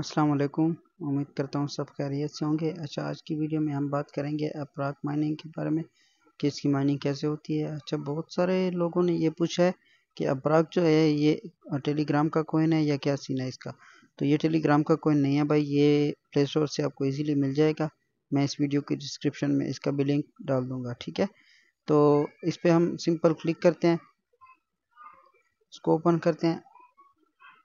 असलकुम उम्मीद करता हूँ सब खैरियत से होंगे अच्छा आज की वीडियो में हम बात करेंगे अपराक माइनिंग के बारे में कि इसकी माइनिंग कैसे होती है अच्छा बहुत सारे लोगों ने ये पूछा है कि अपराक जो है ये टेलीग्राम का कोइन है या क्या सीन है इसका तो ये टेलीग्राम का कोइन नहीं है भाई ये प्ले स्टोर से आपको ईजीली मिल जाएगा मैं इस वीडियो के डिस्क्रिप्शन में इसका भी लिंक डाल दूँगा ठीक है तो इस पर हम सिंपल क्लिक करते हैं इसको ओपन करते हैं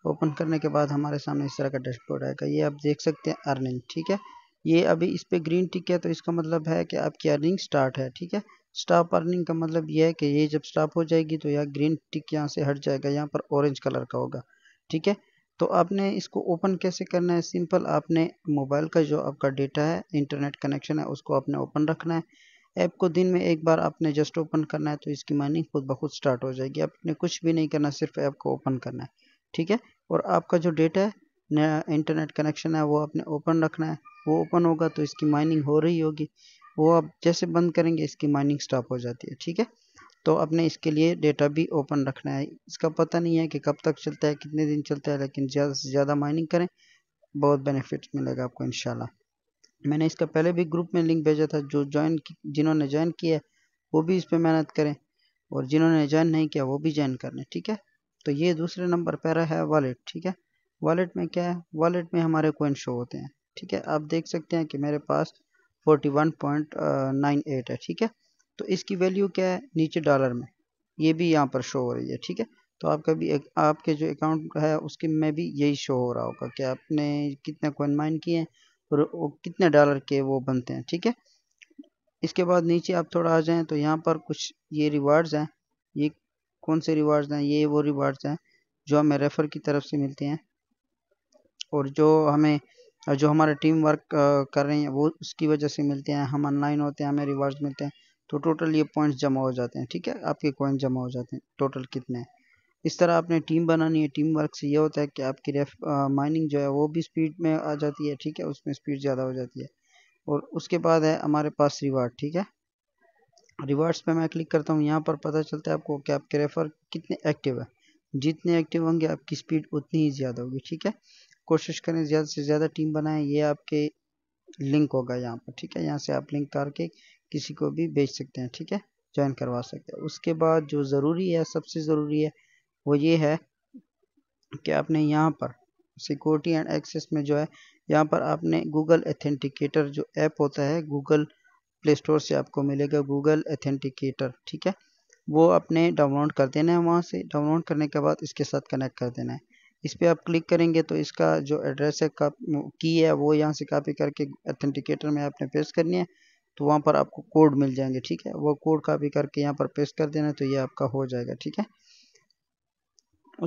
ओपन करने के बाद हमारे सामने इस तरह का डैशबोर्ड आएगा ये आप देख सकते हैं अर्निंग ठीक है ये अभी इस पर ग्रीन टिक है तो इसका मतलब है कि आपकी अर्निंग स्टार्ट है ठीक है स्टॉप अर्निंग का मतलब ये है कि ये जब स्टॉप हो जाएगी तो यह ग्रीन टिक यहाँ से हट जाएगा यहाँ पर ऑरेंज कलर का होगा ठीक है तो आपने इसको ओपन कैसे करना है सिंपल आपने मोबाइल का जो आपका डेटा है इंटरनेट कनेक्शन है उसको आपने ओपन रखना है ऐप को दिन में एक बार आपने जस्ट ओपन करना है तो इसकी माइनिंग खुद ब खुद स्टार्ट हो जाएगी आपने कुछ भी नहीं करना सिर्फ ऐप को ओपन करना है ठीक है और आपका जो डेटा है नया इंटरनेट कनेक्शन है वो आपने ओपन रखना है वो ओपन होगा तो इसकी माइनिंग हो रही होगी वो आप जैसे बंद करेंगे इसकी माइनिंग स्टॉप हो जाती है ठीक है तो आपने इसके लिए डेटा भी ओपन रखना है इसका पता नहीं है कि कब तक चलता है कितने दिन चलता है लेकिन ज़्यादा से ज़्यादा माइनिंग करें बहुत बेनिफिट मिलेगा आपको इन मैंने इसका पहले भी ग्रुप में लिंक भेजा था जो ज्वाइन जिन्होंने ज्वाइन किया है वो भी इस पर मेहनत करें और जिन्होंने ज्वाइन नहीं किया वो भी ज्वाइन कर लें ठीक है तो ये दूसरे नंबर पर है वॉलेट ठीक है वॉलेट में क्या है वॉलेट में हमारे कोइन शो होते हैं ठीक है आप देख सकते हैं कि मेरे पास 41.98 है ठीक है तो इसकी वैल्यू क्या है नीचे डॉलर में ये भी यहाँ पर शो हो रही है ठीक है तो आपका भी एक, आपके जो अकाउंट है उसके में भी यही शो हो रहा होगा कि आपने कितने कोइन माइन किए हैं और कितने डॉलर के वो बनते हैं ठीक है इसके बाद नीचे आप थोड़ा आ जाएं तो यहाँ पर कुछ ये रिवार्ड्स हैं ये कौन से रिवार्ड्स हैं ये वो रिवार्ड्स हैं जो हमें रेफर की तरफ से मिलते हैं और जो हमें जो हमारा टीम वर्क कर रहे हैं वो उसकी वजह से मिलते हैं हम ऑनलाइन होते हैं हमें रिवार्ड्स मिलते हैं तो टोटल ये पॉइंट्स जमा हो जाते हैं ठीक है आपके कॉइन्स जमा हो जाते हैं टोटल कितने हैं इस तरह आपने टीम बनानी है टीम वर्क से ये होता है कि आपकी रेफ माइनिंग जो है वो भी स्पीड में आ जाती है ठीक है उसमें स्पीड ज़्यादा हो जाती है और उसके बाद है हमारे पास रिवार्ड ठीक है रिवार्ड्स पे मैं क्लिक करता हूँ यहाँ पर पता चलता है आपको कि आपके रेफर कितने एक्टिव है जितने एक्टिव होंगे आपकी स्पीड उतनी ही ज़्यादा होगी ठीक है कोशिश करें ज़्यादा से ज़्यादा टीम बनाएं ये आपके लिंक होगा यहाँ पर ठीक है यहाँ से आप लिंक करके किसी को भी भेज सकते हैं ठीक है ज्वाइन करवा सकते हैं उसके बाद जो ज़रूरी है सबसे ज़रूरी है वो ये है कि आपने यहाँ पर सिक्योरिटी एंड एक्सेस में जो है यहाँ पर आपने गूगल एथेंटिकेटर जो ऐप होता है गूगल प्ले स्टोर से आपको मिलेगा गूगल एथेंटिकेटर ठीक है वो अपने डाउनलोड कर देना है वहाँ से डाउनलोड करने के बाद इसके साथ कनेक्ट कर देना है इस पर आप क्लिक करेंगे तो इसका जो एड्रेस है की है वो यहाँ से कापी करके एथेंटिकेटर में आपने पेश करनी है तो वहाँ पर आपको कोड मिल जाएंगे ठीक है वो कोड कापी करके यहाँ पर पेश कर देना है तो ये आपका हो जाएगा ठीक है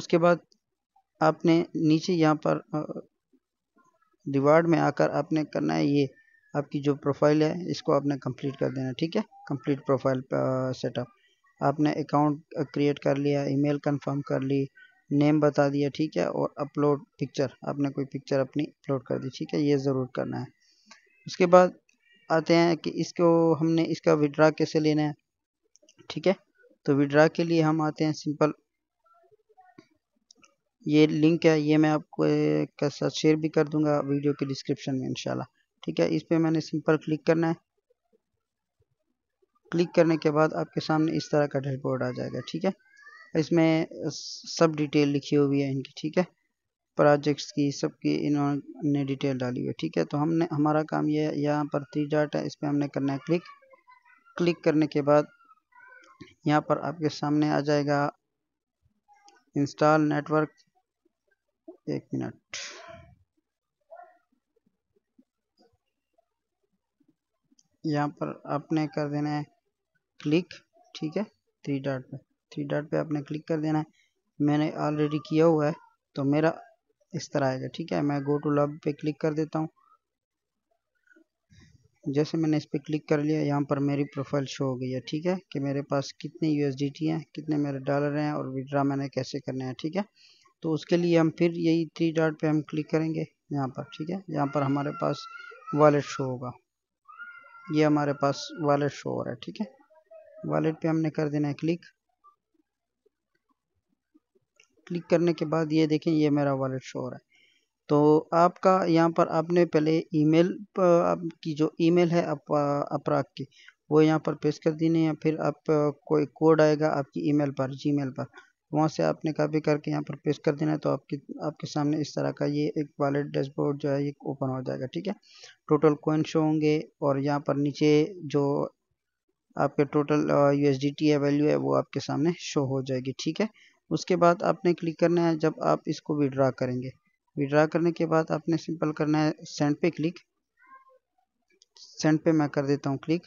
उसके बाद आपने नीचे यहाँ पर रिवार्ड में आकर आपने करना है ये आपकी जो प्रोफाइल है इसको आपने कंप्लीट कर देना ठीक है कंप्लीट प्रोफाइल सेटअप आपने अकाउंट क्रिएट कर लिया ईमेल कंफर्म कर ली नेम बता दिया ठीक है और अपलोड पिक्चर आपने कोई पिक्चर अपनी अपलोड कर दी ठीक है ये ज़रूर करना है उसके बाद आते हैं कि इसको हमने इसका विड्रा कैसे लेना है ठीक है तो विड्रा के लिए हम आते हैं सिंपल ये लिंक है ये मैं आपको के साथ शेयर भी कर दूंगा वीडियो के डिस्क्रिप्शन में इंशाल्लाह ठीक है इस पर मैंने सिंपल क्लिक करना है क्लिक करने के बाद आपके सामने इस तरह का डैशबोर्ड आ जाएगा ठीक है इसमें सब डिटेल लिखी हुई है इनकी ठीक है प्रोजेक्ट्स की सबकी इन्होंने डिटेल डाली हुई है ठीक है तो हमने हमारा काम ये यहाँ पर थ्री डाट है इस पर हमने करना है क्लिक क्लिक करने के बाद यहाँ पर आपके सामने आ जाएगा इंस्टॉल नेटवर्क एक मिनट यहाँ पर आपने कर देना है क्लिक ठीक है थ्री डॉट पे थ्री डॉट पे आपने क्लिक कर देना है मैंने ऑलरेडी किया हुआ है तो मेरा इस तरह आएगा ठीक है मैं गो टू लॉब पे क्लिक कर देता हूँ जैसे मैंने इस पर क्लिक कर लिया यहाँ पर मेरी प्रोफाइल शो हो गई है ठीक है कि मेरे पास कितने यू हैं कितने मेरे डॉलर हैं और विड्रा मैंने कैसे करना है ठीक है तो उसके लिए हम फिर यही थ्री डॉट पे हम क्लिक करेंगे यहाँ पर ठीक है यहाँ पर हमारे पास वॉलेट शो होगा ये हमारे पास वॉलेट शो हो रहा है ठीक है वॉलेट पे हमने कर देना है क्लिक क्लिक करने के बाद ये देखें ये मेरा वॉलेट शो हो रहा है तो आपका यहाँ पर आपने पहले ईमेल आपकी जो ईमेल है आप अपराग की वो यहाँ पर पेश कर देनी है फिर आप कोई कोड आएगा आपकी ईमेल पर जीमेल पर वहाँ से आपने कॉपी करके यहाँ पर पेस्ट कर देना है तो आपके आपके सामने इस तरह का ये एक वॉलेट डैशबोर्ड जो है ये ओपन हो जाएगा ठीक है टोटल कोइन शो होंगे और यहाँ पर नीचे जो आपके टोटल यू है वैल्यू है वो आपके सामने शो हो जाएगी ठीक है उसके बाद आपने क्लिक करना है जब आप इसको विड्रा करेंगे विड्रा करने के बाद आपने सिंपल करना है सेंड पे क्लिक सेंड पे मैं कर देता हूँ क्लिक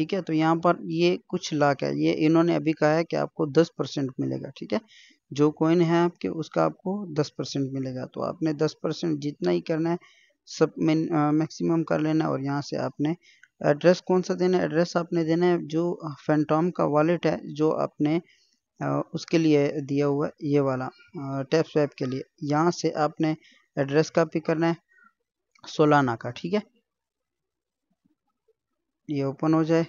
ठीक है तो यहाँ पर ये कुछ लाख है ये इन्होंने अभी कहा है कि आपको दस परसेंट मिलेगा ठीक है जो कॉइन है आपके उसका आपको दस परसेंट मिलेगा तो आपने दस परसेंट जितना ही करना है सब मैक्सिमम कर लेना है और यहाँ से आपने एड्रेस कौन सा देना है एड्रेस आपने देना है जो फैंटॉम का वॉलेट है जो आपने उसके लिए दिया हुआ है ये वाला टैप स्वैप के लिए यहाँ से आपने एड्रेस कापी करना है सोलाना का ठीक है ये ओपन हो जाए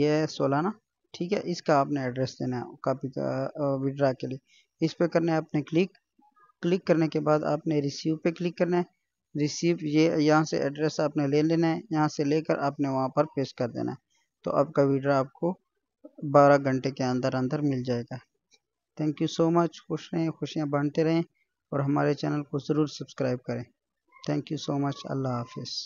ये सोलाना ठीक है इसका आपने एड्रेस देना है कॉपी का विड्रा के लिए इस पे करना है आपने क्लिक क्लिक करने के बाद आपने रिसीव पे क्लिक करना है रिसीव ये यहाँ से एड्रेस आपने ले लेना है यहाँ से लेकर आपने वहाँ पर पेश कर देना है तो आपका विड्रा आपको बारह घंटे के अंदर अंदर मिल जाएगा थैंक यू सो मच खुश रहें खुशियाँ बांटते रहें और हमारे चैनल को ज़रूर सब्सक्राइब करें थैंक यू सो मच अल्लाह हाफिज़